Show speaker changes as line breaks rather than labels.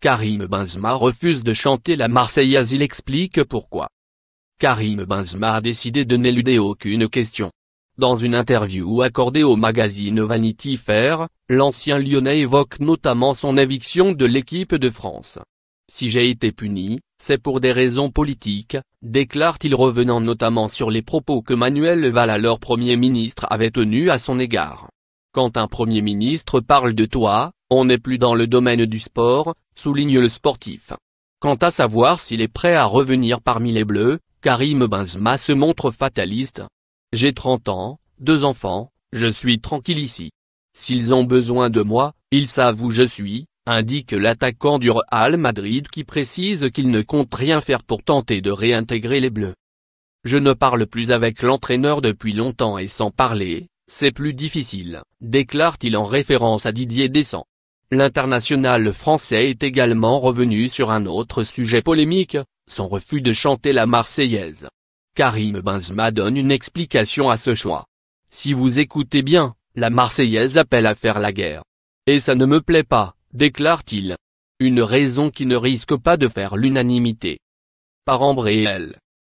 Karim Benzema refuse de chanter la Marseillaise il explique pourquoi. Karim Benzema a décidé de n'éluder aucune question. Dans une interview accordée au magazine Vanity Fair, l'ancien lyonnais évoque notamment son éviction de l'équipe de France. Si j'ai été puni, c'est pour des raisons politiques, déclare-t-il revenant notamment sur les propos que Manuel Valls, alors Premier ministre avait tenus à son égard. Quand un Premier ministre parle de toi, on n'est plus dans le domaine du sport, souligne le sportif. Quant à savoir s'il est prêt à revenir parmi les Bleus, Karim Benzema se montre fataliste. J'ai 30 ans, deux enfants, je suis tranquille ici. S'ils ont besoin de moi, ils savent où je suis, indique l'attaquant du Real Madrid qui précise qu'il ne compte rien faire pour tenter de réintégrer les Bleus. Je ne parle plus avec l'entraîneur depuis longtemps et sans parler, c'est plus difficile, déclare-t-il en référence à Didier Deschamps. L'international français est également revenu sur un autre sujet polémique, son refus de chanter la Marseillaise. Karim Benzema donne une explication à ce choix. Si vous écoutez bien, la Marseillaise appelle à faire la guerre. Et ça ne me plaît pas, déclare-t-il. Une raison qui ne risque pas de faire l'unanimité. Par Ambré